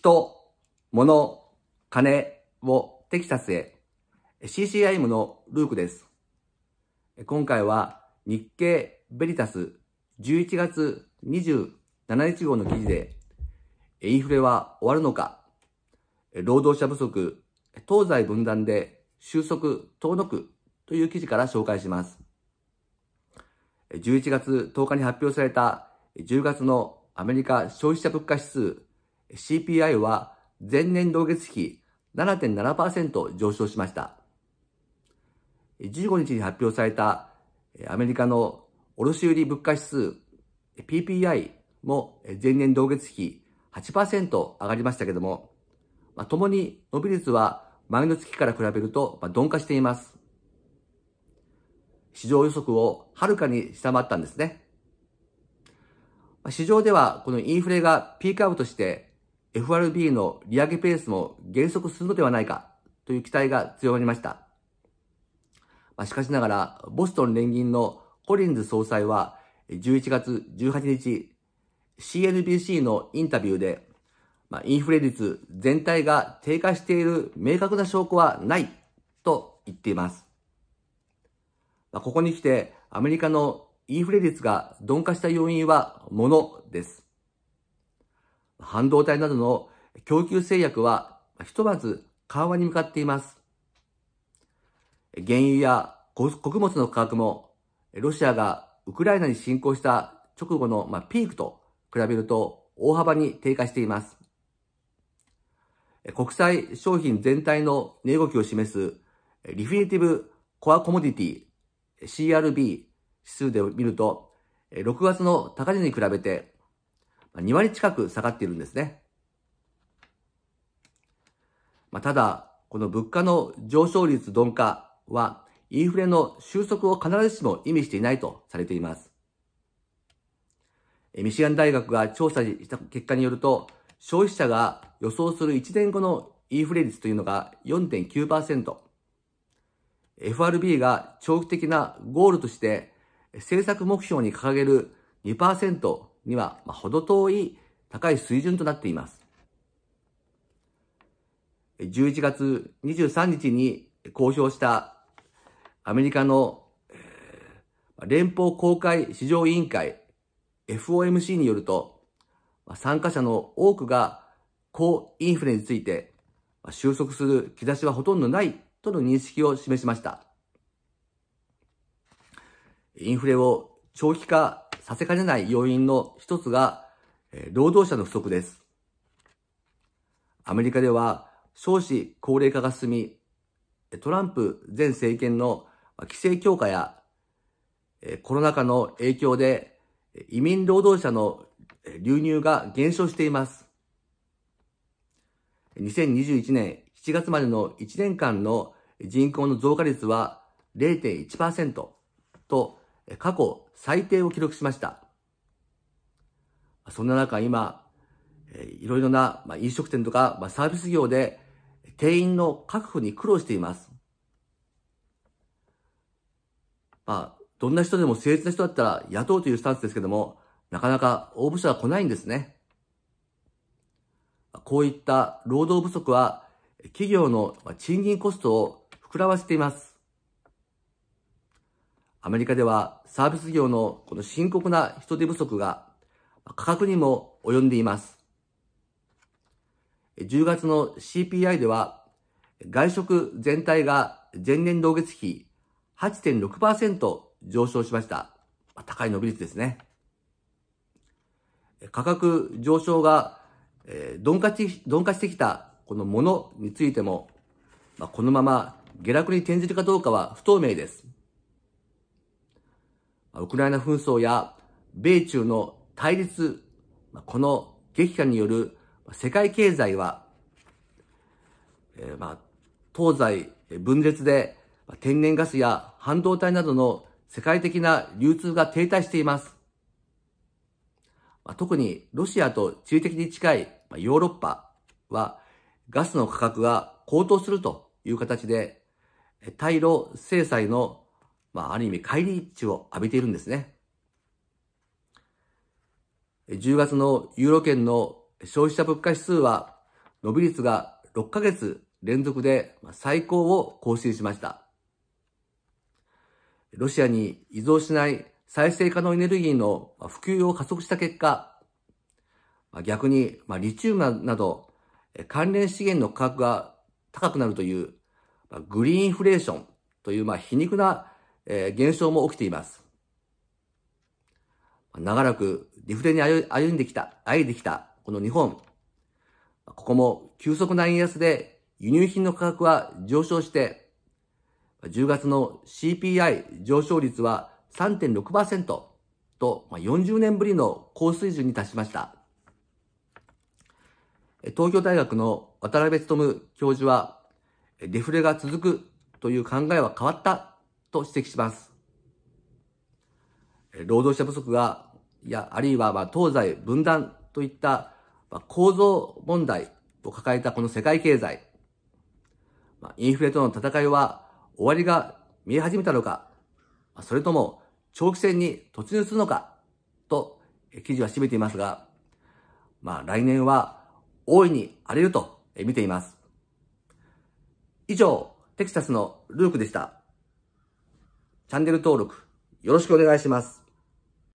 人、物、金をテキサスへ。CCIM のルークです。今回は日経ベリタス11月27日号の記事で、インフレは終わるのか労働者不足、東西分断で収束遠のくという記事から紹介します。11月10日に発表された10月のアメリカ消費者物価指数 CPI は前年同月比7.7%上昇しました。15日に発表されたアメリカの卸売物価指数 PPI も前年同月比8%上がりましたけども、まあ、共に伸び率は前の月から比べると鈍化しています。市場予測をはるかに下回ったんですね。市場ではこのインフレがピークアウトして FRB の利上げペースも減速するのではないかという期待が強まりました。まあ、しかしながら、ボストン連銀のコリンズ総裁は11月18日、CNBC のインタビューで、まあ、インフレ率全体が低下している明確な証拠はないと言っています。まあ、ここに来てアメリカのインフレ率が鈍化した要因は物です。半導体などの供給制約はひとまず緩和に向かっています。原油や穀物の価格もロシアがウクライナに侵攻した直後の、まあ、ピークと比べると大幅に低下しています。国際商品全体の値動きを示すリフィニティブコアコモディティ CRB 指数で見ると6月の高値に比べて2割近く下がっているんですね。まあ、ただ、この物価の上昇率鈍化は、インフレの収束を必ずしも意味していないとされています。ミシガン大学が調査した結果によると、消費者が予想する1年後のインフレ率というのが4.9%。FRB が長期的なゴールとして政策目標に掲げる2%には、まあ、程遠い高い水準となっています。11月23日に公表したアメリカの連邦公開市場委員会 FOMC によると、参加者の多くが高インフレについて収束する兆しはほとんどないとの認識を示しました。インフレを長期化させかねない要因の一つが、労働者の不足です。アメリカでは少子高齢化が進み、トランプ前政権の規制強化やコロナ禍の影響で移民労働者の流入が減少しています。2021年7月までの1年間の人口の増加率は0.1%と過去最低を記録しました。そんな中今、いろいろな飲食店とかサービス業で定員の確保に苦労しています。まあ、どんな人でも誠実な人だったら雇うというスタンスですけども、なかなか応募者は来ないんですね。こういった労働不足は企業の賃金コストを膨らませています。アメリカではサービス業のこの深刻な人手不足が価格にも及んでいます。10月の CPI では外食全体が前年同月比8.6%上昇しました。高い伸び率ですね。価格上昇が鈍化し鈍化してきたこのものについても、このまま下落に転じるかどうかは不透明です。ウクライナ紛争や米中の対立、この激化による世界経済は、えー、まあ、東西分裂で天然ガスや半導体などの世界的な流通が停滞しています。特にロシアと地理的に近いヨーロッパはガスの価格が高騰するという形で対ロ制裁のまあ、ある意味、帰り値を浴びているんですね。10月のユーロ圏の消費者物価指数は、伸び率が6ヶ月連続で最高を更新しました。ロシアに依存しない再生可能エネルギーの普及を加速した結果、逆にリチウムなど関連資源の価格が高くなるというグリーンインフレーションという皮肉なえー、現象も起きています。長らくデフレに歩んできた、歩いてきた、この日本。ここも急速な円安で輸入品の価格は上昇して、10月の CPI 上昇率は3.6%と40年ぶりの高水準に達しました。東京大学の渡辺努教授は、デフレが続くという考えは変わったと指摘します。労働者不足が、いや、あるいはまあ東西分断といった構造問題を抱えたこの世界経済。インフレとの戦いは終わりが見え始めたのか、それとも長期戦に突入するのか、と記事は締めていますが、まあ来年は大いに荒れると見ています。以上、テキサスのルークでした。チャンネル登録、よろしくお願いします。